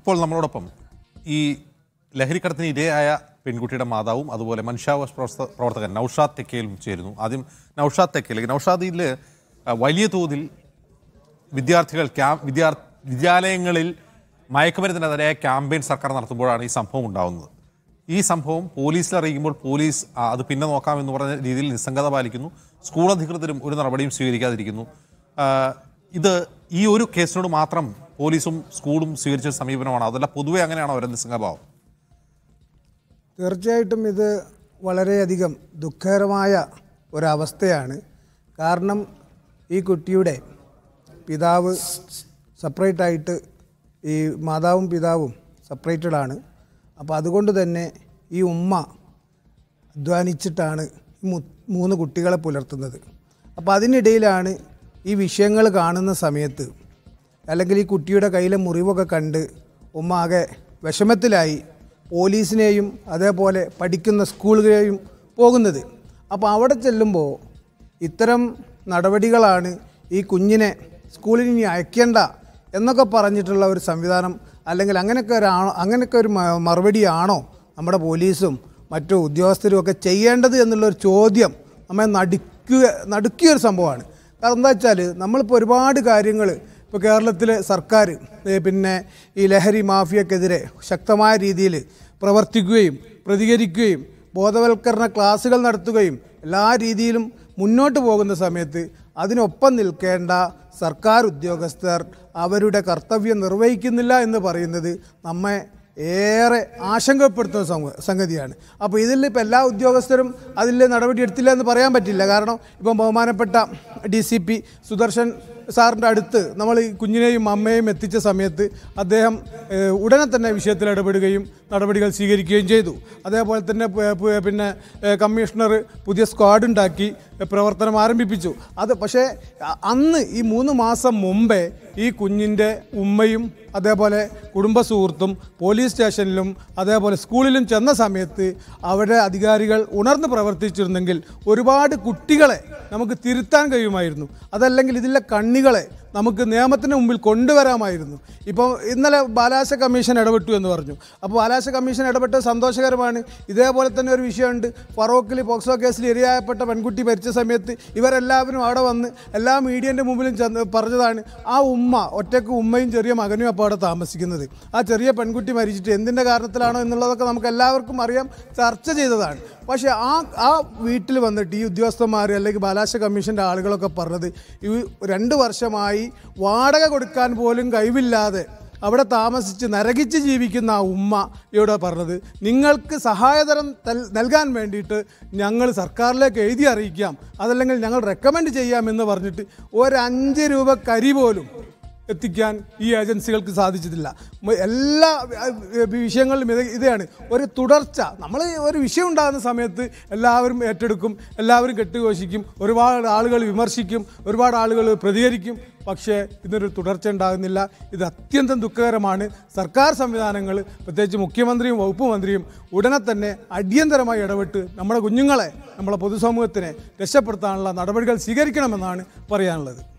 ഇപ്പോൾ നമ്മളോടൊപ്പം ഈ ലഹരിക്കടത്തിന് ഇരയായ പെൺകുട്ടിയുടെ മാതാവും അതുപോലെ മനുഷ്യാവകാശ പ്രവർത്തകൻ നൌഷാദ് തെക്കേലും ചേരുന്നു ആദ്യം നൌഷാദ് തെക്കേലേക്ക് നൌഷാദിയിൽ വലിയ തോതിൽ വിദ്യാർത്ഥികൾ ക്യാമ്പ് വിദ്യാർ വിദ്യാലയങ്ങളിൽ മയക്കുമരുന്നിനെതിരായ ക്യാമ്പയിൻ സർക്കാർ നടത്തുമ്പോഴാണ് ഈ സംഭവം ഉണ്ടാകുന്നത് ഈ സംഭവം പോലീസിൽ അറിയിക്കുമ്പോൾ പോലീസ് അത് പിന്നെ നോക്കാമെന്ന് പറഞ്ഞ രീതിയിൽ നിസ്സംഗത പാലിക്കുന്നു സ്കൂൾ അധികൃതരും ഒരു നടപടിയും സ്വീകരിക്കാതിരിക്കുന്നു ഇത് ഈ ഒരു കേസിനോട് മാത്രം പോലീസും സ്കൂളും സ്വീകരിച്ച സമീപനമാണ് അതല്ല പൊതുവെ അങ്ങനെയാണോ അവരെ നിസ്സംഗഭാവം തീർച്ചയായിട്ടും ഇത് വളരെയധികം ദുഃഖകരമായ ഒരവസ്ഥയാണ് കാരണം ഈ കുട്ടിയുടെ പിതാവ് ആയിട്ട് ഈ മാതാവും പിതാവും ആണ് അപ്പോൾ അതുകൊണ്ട് തന്നെ ഈ ഉമ്മ അധ്വാനിച്ചിട്ടാണ് മൂന്ന് കുട്ടികളെ പുലർത്തുന്നത് അപ്പോൾ അതിനിടയിലാണ് ഈ വിഷയങ്ങൾ കാണുന്ന സമയത്ത് അല്ലെങ്കിൽ ഈ കുട്ടിയുടെ കയ്യിലെ മുറിവൊക്കെ കണ്ട് ഉമ്മ ആകെ വിഷമത്തിലായി പോലീസിനെയും അതേപോലെ പഠിക്കുന്ന സ്കൂളുകളെയും പോകുന്നത് അപ്പോൾ അവിടെ ചെല്ലുമ്പോൾ ഇത്തരം നടപടികളാണ് ഈ കുഞ്ഞിനെ സ്കൂളിൽ ഇനി അയക്കേണ്ട എന്നൊക്കെ പറഞ്ഞിട്ടുള്ള ഒരു സംവിധാനം അല്ലെങ്കിൽ അങ്ങനെയൊക്കെ ഒരാണോ അങ്ങനെയൊക്കെ ഒരു മറുപടിയാണോ നമ്മുടെ പോലീസും മറ്റു ഉദ്യോഗസ്ഥരും ഒക്കെ ചെയ്യേണ്ടത് എന്നുള്ളൊരു ചോദ്യം നമ്മെ നടുക്കുക നടുക്കിയൊരു സംഭവമാണ് കാരണം എന്താ വെച്ചാൽ നമ്മളിപ്പോൾ ഒരുപാട് കാര്യങ്ങൾ ഇപ്പോൾ കേരളത്തിലെ സർക്കാർ പിന്നെ ഈ ലഹരി മാഫിയക്കെതിരെ ശക്തമായ രീതിയിൽ പ്രവർത്തിക്കുകയും പ്രതികരിക്കുകയും ബോധവൽക്കരണ ക്ലാസ്സുകൾ നടത്തുകയും എല്ലാ രീതിയിലും മുന്നോട്ട് പോകുന്ന സമയത്ത് അതിനൊപ്പം നിൽക്കേണ്ട സർക്കാർ ഉദ്യോഗസ്ഥർ അവരുടെ കർത്തവ്യം നിർവഹിക്കുന്നില്ല എന്ന് പറയുന്നത് നമ്മെ ഏറെ ആശങ്കപ്പെടുത്തുന്ന സംഗതിയാണ് അപ്പോൾ ഇതിൽ ഇപ്പോൾ എല്ലാ ഉദ്യോഗസ്ഥരും അതിൽ നടപടിയെടുത്തില്ല എന്ന് പറയാൻ പറ്റില്ല കാരണം ഇപ്പം ബഹുമാനപ്പെട്ട ഡി സി പി സുദർശൻ സാറിൻ്റെ അടുത്ത് നമ്മൾ ഈ കുഞ്ഞിനെയും അമ്മയെയും എത്തിച്ച സമയത്ത് അദ്ദേഹം ഉടനെ തന്നെ വിഷയത്തിൽ ഇടപെടുകയും നടപടികൾ സ്വീകരിക്കുകയും ചെയ്തു അതേപോലെ തന്നെ പിന്നെ കമ്മീഷണർ പുതിയ സ്ക്വാഡ് ഉണ്ടാക്കി പ്രവർത്തനം ആരംഭിപ്പിച്ചു അത് പക്ഷേ അന്ന് ഈ മൂന്ന് മാസം മുമ്പേ ഈ കുഞ്ഞിൻ്റെ ഉമ്മയും അതേപോലെ കുടുംബ സുഹൃത്തും പോലീസ് സ്റ്റേഷനിലും അതേപോലെ സ്കൂളിലും ചെന്ന സമയത്ത് അവിടെ അധികാരികൾ ഉണർന്ന് പ്രവർത്തിച്ചിരുന്നെങ്കിൽ ഒരുപാട് കുട്ടികളെ നമുക്ക് തിരുത്താൻ കഴിയുമായിരുന്നു അതല്ലെങ്കിൽ ഇതിലെ കണ്ണി രോഗികളെ നമുക്ക് നിയമത്തിന് മുമ്പിൽ കൊണ്ടുവരാമായിരുന്നു ഇപ്പോൾ ഇന്നലെ ബാലാശ കമ്മീഷൻ ഇടപെട്ടു എന്ന് പറഞ്ഞു അപ്പോൾ ബാലാശ കമ്മീഷൻ ഇടപെട്ടത് സന്തോഷകരമാണ് ഇതേപോലെ തന്നെ ഒരു വിഷയമുണ്ട് ഫറോക്കിൽ പോക്സോ കേസിൽ ഇരയായപ്പെട്ട പെൺകുട്ടി മരിച്ച സമയത്ത് ഇവരെല്ലാവരും അവിടെ വന്ന് എല്ലാ മീഡിയൻ്റെ മുമ്പിലും ചെന്ന് പറഞ്ഞതാണ് ആ ഉമ്മ ഒറ്റയ്ക്ക് ഉമ്മയും ചെറിയ മകനും അപ്പോൾ അവിടെ താമസിക്കുന്നത് ആ ചെറിയ പെൺകുട്ടി മരിച്ചിട്ട് എന്തിൻ്റെ കാരണത്തിലാണോ എന്നുള്ളതൊക്കെ നമുക്ക് എല്ലാവർക്കും അറിയാം ചർച്ച ചെയ്തതാണ് പക്ഷേ ആ ആ വീട്ടിൽ വന്നിട്ട് ഈ ഉദ്യോഗസ്ഥന്മാർ അല്ലെങ്കിൽ ബാലാശ കമ്മീഷൻ്റെ ആളുകളൊക്കെ പറഞ്ഞത് ഈ രണ്ട് വർഷമായി ആയി വാടക കൊടുക്കാൻ പോലും കഴിവില്ലാതെ അവിടെ താമസിച്ച് നരകിച്ച് ജീവിക്കുന്ന ആ ഉമ്മ ഇവിടെ പറഞ്ഞത് നിങ്ങൾക്ക് സഹായതരം നൽകാൻ വേണ്ടിയിട്ട് ഞങ്ങൾ സർക്കാരിലേക്ക് എഴുതി അറിയിക്കാം അതല്ലെങ്കിൽ ഞങ്ങൾ റെക്കമെൻഡ് ചെയ്യാമെന്ന് പറഞ്ഞിട്ട് ഒരു അഞ്ച് രൂപ കരി പോലും എത്തിക്കാൻ ഈ ഏജൻസികൾക്ക് സാധിച്ചിട്ടില്ല എല്ലാ വിഷയങ്ങളിലും ഇത് ഇതാണ് ഒരു തുടർച്ച നമ്മൾ ഒരു വിഷയം ഉണ്ടാകുന്ന സമയത്ത് എല്ലാവരും ഏറ്റെടുക്കും എല്ലാവരും കെട്ടുഘോഷിക്കും ഒരുപാട് ആളുകൾ വിമർശിക്കും ഒരുപാട് ആളുകൾ പ്രതികരിക്കും പക്ഷേ ഇതിനൊരു തുടർച്ച ഉണ്ടാകുന്നില്ല ഇത് അത്യന്തം ദുഃഖകരമാണ് സർക്കാർ സംവിധാനങ്ങൾ പ്രത്യേകിച്ച് മുഖ്യമന്ത്രിയും വകുപ്പ് മന്ത്രിയും ഉടനെ തന്നെ അടിയന്തരമായി ഇടപെട്ട് നമ്മുടെ കുഞ്ഞുങ്ങളെ നമ്മുടെ പൊതുസമൂഹത്തിനെ രക്ഷപ്പെടുത്താനുള്ള നടപടികൾ സ്വീകരിക്കണമെന്നാണ് പറയാനുള്ളത്